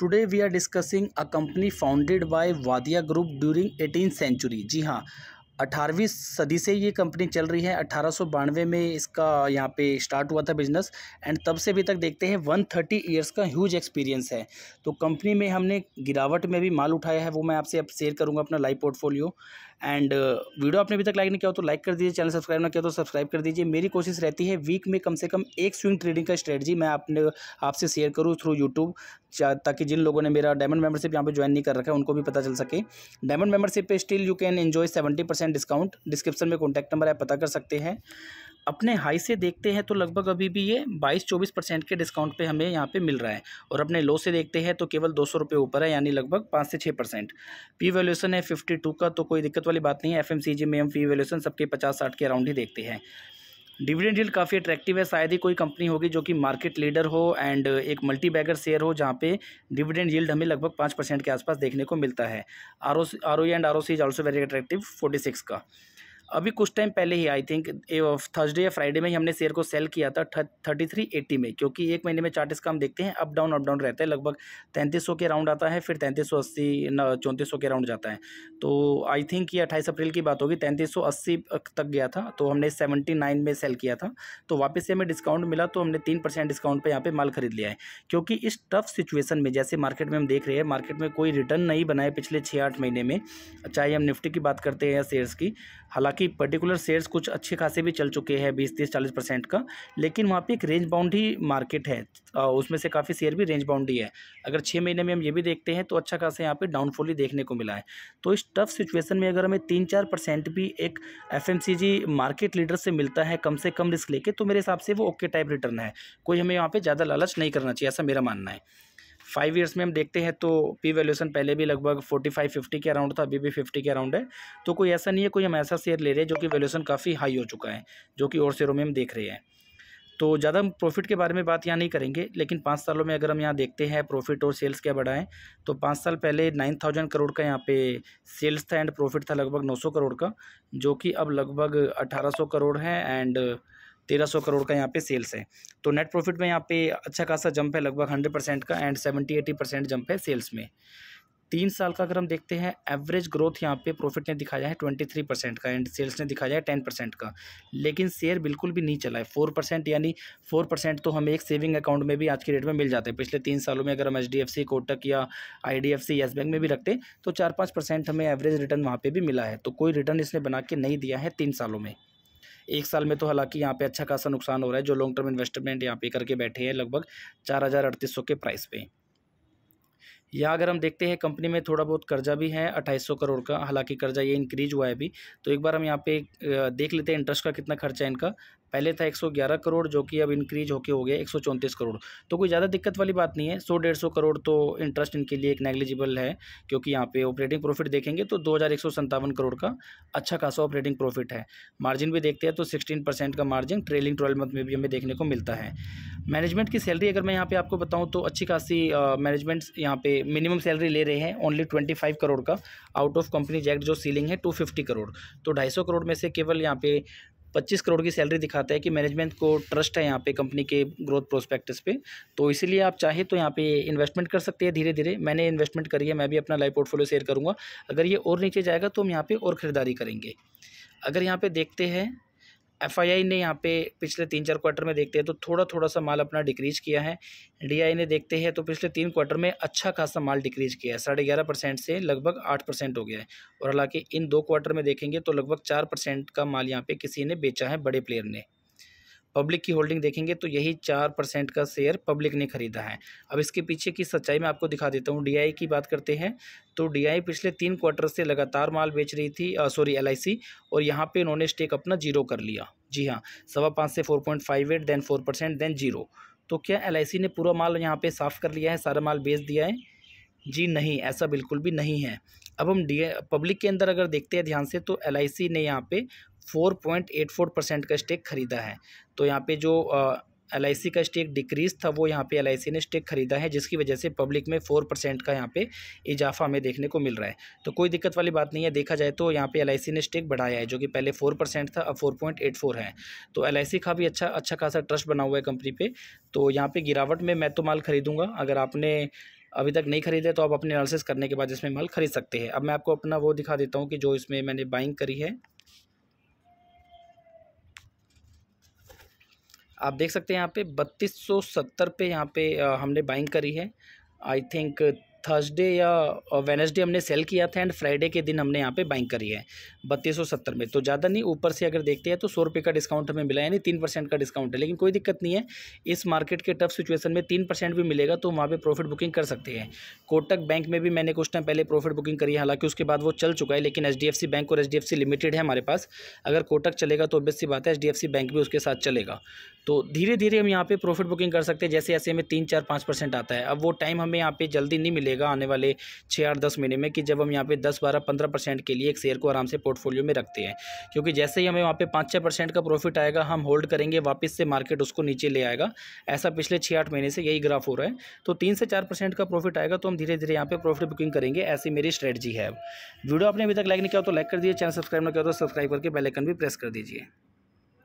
today we are discussing a company founded by Wadia group during eighteen century जी हाँ अठारहवीं सदी से ये कंपनी चल रही है अठारह में इसका यहाँ पे स्टार्ट हुआ था बिजनेस एंड तब से अभी तक देखते हैं वन थर्टी ईयर्स का ह्यूज एक्सपीरियंस है तो कंपनी में हमने गिरावट में भी माल उठाया है वो मैं आपसे अब शेयर करूँगा अपना लाइव पोर्टफोलियो एंड वीडियो आपने अभी तक लाइक नहीं किया हो तो लाइक कर दीजिए चैनल सब्सक्राइब ना किया तो सब्सक्राइब कर दीजिए मेरी कोशिश रहती है वीक में कम से कम एक स्विंग ट्रेडिंग का स्ट्रेटजी मैं आपने आपसे शेयर करूँ थ्रू यूट्यूब ताकि जिन लोगों ने मेरा डायमंड मेंबरशिप यहाँ पे ज्वाइन नहीं कर रखा है उनको भी पता चल सके डायमंड मेंबरशिप पे still you can enjoy seventy percent discount description में कॉन्टैक्ट नंबर है पता कर सकते हैं अपने हाई से देखते हैं तो लगभग अभी भी ये 22-24 परसेंट के डिस्काउंट पे हमें यहाँ पे मिल रहा है और अपने लो से देखते हैं तो केवल दो सौ ऊपर है यानी लगभग पाँच से छः परसेंट पी वैल्यूशन है फिफ्टी टू का तो कोई दिक्कत वाली बात नहीं है एफ में हम पी वैल्यूशन सबके पचास साठ के अराउंड ही देखते हैं डिविडेंड यील्ड काफ़ी अट्रैक्टिव है शायद ही कोई कंपनी होगी जो कि मार्केट लीडर हो एंड एक मल्टी बैगर शेयर हो जहाँ पे डिविडेंड यील्ड हमें लगभग पाँच परसेंट के आसपास देखने को मिलता है R O R O and R O C is also very attractive forty six का अभी कुछ टाइम पहले ही आई थिंक थर्सडे या फ्राइडे में ही हमने शेयर को सेल किया था थर्टी थ्री एट्टी में क्योंकि एक महीने में चार्ट इसका हम देखते हैं अप डाउन अप डाउन रहता है लगभग तैंतीस सौ के राउंड आता है फिर तैंतीस सौ अस्सी चौंतीस सौ के राउंड जाता है तो आई थिंक ये अट्ठाईस अप्रैल की बात होगी तैंतीस सौ अस्सी तक गया था तो हमने सेवेंटी नाइन में सेल किया था तो वापस से हमें डिस्काउंट मिला तो हमने तीन परसेंट डिस्काउंट पर यहाँ पर माल खरीद लिया है क्योंकि इस टफ सिचुएसन में जैसे मार्केट में हम देख रहे हैं मार्केट में कोई रिटर्न नहीं बनाए पिछले छः आठ महीने में चाहे हम निफ्टी की बात करते हैं या शेयर्स की हालांकि हालांकि पर्टिकुलर शेयर्स कुछ अच्छे खासे भी चल चुके हैं बीस तीस चालीस परसेंट का लेकिन वहाँ पे एक रेंज बाउंड ही मार्केट है उसमें से काफ़ी शेयर भी रेंज बाउंड है अगर छः महीने में हम ये भी देखते हैं तो अच्छा खासा यहाँ पे डाउनफॉल ही देखने को मिला है तो इस टफ सिचुएसन में अगर हमें तीन चार परसेंट भी एक एफ मार्केट लीडर से मिलता है कम से कम रिस्क लेके तो मेरे हिसाब से वो ओके टाइप रिटर्न है कोई हमें यहाँ पर ज़्यादा लालच नहीं करना चाहिए ऐसा मेरा मानना है फाइव ईयर्स में हम देखते हैं तो पी वैल्यूएशन पहले भी लगभग फोर्टी फाइव फिफ्टी के अराउंड था अभी भी फिफ्टी के अराउंड है तो कोई ऐसा नहीं है कोई हम ऐसा शेयर ले रहे हैं जो कि वैल्यूएशन काफ़ी हाई हो चुका है जो कि और शेयरों में हम देख रहे हैं तो ज़्यादा हम प्रॉफिट के बारे में बात यहाँ नहीं करेंगे लेकिन पाँच सालों में अगर हम यहाँ देखते हैं प्रॉफिट और सेल्स क्या बढ़ाएँ तो पाँच साल पहले नाइन थाउजेंड करोड़ का यहाँ पे सेल्स था एंड प्रॉफिट था लगभग नौ सौ करोड़ का जो कि अब लगभग अठारह सौ करोड़ है एंड तेरह सौ करोड़ का यहाँ पे सेल्स है तो नेट प्रॉफिट में यहाँ पे अच्छा खासा जंप है लगभग हंड्रेड परसेंट का and seventy eighty percent jump है सेल्स में तीन साल का अगर हम देखते हैं एवरेज ग्रोथ यहाँ पे प्रॉफिट ने दिखाया है ट्वेंटी थ्री परसेंट का एंड सेल्स ने दिखाया है टेन परसेंट का लेकिन शेयर बिल्कुल भी नहीं चला है फोर परसेंट यानी फोर परसेंट तो हमें एक सेविंग अकाउंट में भी आज के डेट में मिल जाते हैं पिछले तीन सालों में अगर हम H D F C Kotak या I D F C Yes Bank में भी रखते तो चार पाँच परसेंट हमें एवरेज रिटर्न वहाँ पर भी मिला है तो कोई रिटर्न इसने बना के नहीं दिया है तीन सालों में एक साल में तो हालांकि यहाँ पे अच्छा खासा नुकसान हो रहा है जो लॉन्ग टर्म इन्वेस्टमेंट यहाँ पे करके बैठे हैं लगभग चार हज़ार अड़तीस सौ के प्राइस पे यहाँ अगर हम देखते हैं कंपनी में थोड़ा बहुत कर्जा भी है अट्ठाईस सौ करोड़ का हालांकि कर्जा ये इंक्रीज हुआ है अभी तो एक बार हम यहाँ पे देख लेते हैं इंटरेस्ट का कितना खर्चा है इनका पहले था 111 करोड़ जो कि अब इंक्रीज होके हो गया एक करोड़ तो कोई ज़्यादा दिक्कत वाली बात नहीं है सौ डेढ़ सौ करोड़ तो इंटरेस्ट इनके लिए एक नेग्लिजिबल है क्योंकि यहाँ पे ऑपरेटिंग प्रॉफिट देखेंगे तो दो करोड़ का अच्छा खासा ऑपरेटिंग प्रॉफिट है मार्जिन भी देखते हैं तो सिक्सटीन का मार्जिन ट्रेलिंग ट्वेल्व मंथ में भी हमें देखने को मिलता है मैनेजमेंट की सैलरी अगर मैं यहाँ पर आपको बताऊँ तो अच्छी खासी मैनेजमेंट यहाँ पे मिनिमम सैलरी ले रहे हैं ओनली ट्वेंटी फाइव करोड़ का आउट ऑफ कंपनी जैक्ट जो सीलिंग है टू फिफ्टी करोड़ तो ढाई सौ करोड़ में से केवल यहाँ पे 25 करोड़ की सैलरी दिखाता है कि मैनेजमेंट को ट्रस्ट है यहाँ पे कंपनी के ग्रोथ प्रोस्पेक्टस पे तो इसीलिए आप चाहे तो यहाँ पे इन्वेस्टमेंट कर सकते हैं धीरे धीरे मैंने इन्वेस्टमेंट करी है मैं भी अपना लाइव पोर्टफोलियो शेयर करूँगा अगर ये और नीचे जाएगा तो हम यहाँ पर और ख़रीदारी करेंगे अगर यहाँ पर देखते हैं एफआईआई ने यहाँ पे पिछले तीन चार क्वार्टर में देखते हैं तो थोड़ा थोड़ा सा माल अपना डिक्रीज किया है डीआई ने देखते हैं तो पिछले तीन क्वार्टर में अच्छा खासा माल डिक्रीज किया है साढ़े ग्यारह परसेंट से लगभग आठ परसेंट हो गया है और हालांकि इन दो क्वार्टर में देखेंगे तो लगभग चार परसेंट का माल यहाँ पे किसी ने बेचा है बड़े प्लेयर ने पब्लिक की होल्डिंग देखेंगे तो यही चार परसेंट का शेयर पब्लिक ने खरीदा है अब इसके पीछे की सच्चाई मैं आपको दिखा देता हूँ डीआई की बात करते हैं तो डीआई पिछले तीन क्वार्टर से लगातार माल बेच रही थी सॉरी एलआईसी और यहाँ पे इन्होंने स्टेक अपना जीरो कर लिया जी हाँ सवा पाँच से four point five eight then four percent then zero तो क्या एल ने पूरा माल यहाँ पर साफ़ कर लिया है सारा माल बेच दिया है जी नहीं ऐसा बिल्कुल भी नहीं है अब हम डी पब्लिक के अंदर अगर देखते हैं ध्यान से तो एल ने यहाँ पे 4.84 परसेंट का स्टेक खरीदा है तो यहाँ पे जो एल का स्टेक डिक्रीज था वो यहाँ पे एल ने स्टेक खरीदा है जिसकी वजह से पब्लिक में फोर परसेंट का यहाँ पे इजाफा हमें देखने को मिल रहा है तो कोई दिक्कत वाली बात नहीं है देखा जाए तो यहाँ पे एल ने स्टेक बढ़ाया है जो कि पहले फोर परसेंट था अब फोर पॉइंट एट फोर है तो एल का भी अच्छा अच्छा खासा ट्रस्ट बना हुआ है कंपनी पर तो यहाँ पर गिरावट में मैं तो माल खरीदूँगा अगर आपने अभी तक नहीं खरीदे तो आप अपने एनालिसिस करने के बाद इसमें माल खरीद सकते हैं अब मैं आपको अपना वो दिखा देता हूँ कि जो इसमें मैंने बाइंग करी है आप देख सकते हैं यहाँ पे बत्तीस सौ सत्तर पे यहाँ पे हमने बाइंग करी है आई थिंक थर्सडे या वेनसडे हमने सेल किया था एंड फ्राइडे के दिन हमने यहाँ पे बाइंग करी है बत्तीस सौ सत्तर में तो ज़्यादा नहीं ऊपर से अगर देखते हैं तो सौ रुपये का डिस्काउंट हमें मिला यानी तीन परसेंट का डिस्काउंट है लेकिन कोई दिक्कत नहीं है इस मार्केट के टफ सिचुएशन में तीन परसेंट भी मिलेगा तो वहाँ पर प्रॉफिट बुकिंग कर सकते हैं कोटक बैंक में भी मैंने कुछ टाइम पहले प्रॉफिट बुकिंग करी है हालांकि उसके बाद वो चल चुका है लेकिन एच बैंक और एच लिमिटेड है हमारे पास अगर कोटक चलेगा तो ऑब्वियस सी बात है एच बैंक भी उसके साथ चलेगा तो धीरे धीरे हम यहाँ पर प्रॉफिट बुकिंग कर सकते हैं जैसे ऐसे हमें तीन चार पाँच परसेंट आता है अब वो टाइम हमें यहाँ पर जल्दी नहीं मिलेगा मिलेगा आने वाले छः आठ दस महीने में कि जब हम यहाँ पे दस बारह पंद्रह परसेंट के लिए एक शेयर को आराम से पोर्टफोलियो में रखते हैं क्योंकि जैसे ही हमें वहाँ पे पाँच छः परसेंट का प्रॉफिट आएगा हम होल्ड करेंगे वापस से मार्केट उसको नीचे ले आएगा ऐसा पिछले छः आठ महीने से यही ग्राफ हो रहा है तो तीन से चार परसेंट का प्रॉफिट आएगा तो हम धीरे धीरे यहाँ पर प्रॉफिट बुकिंग करेंगे ऐसी मेरी स्ट्रेटजी है वीडियो आपने अभी तक लाइक नहीं किया तो लाइक कर दिए चैनल सब्सक्राइब ना किया तो सब्सक्राइब करके बेलाइकन भी प्रेस कर दीजिए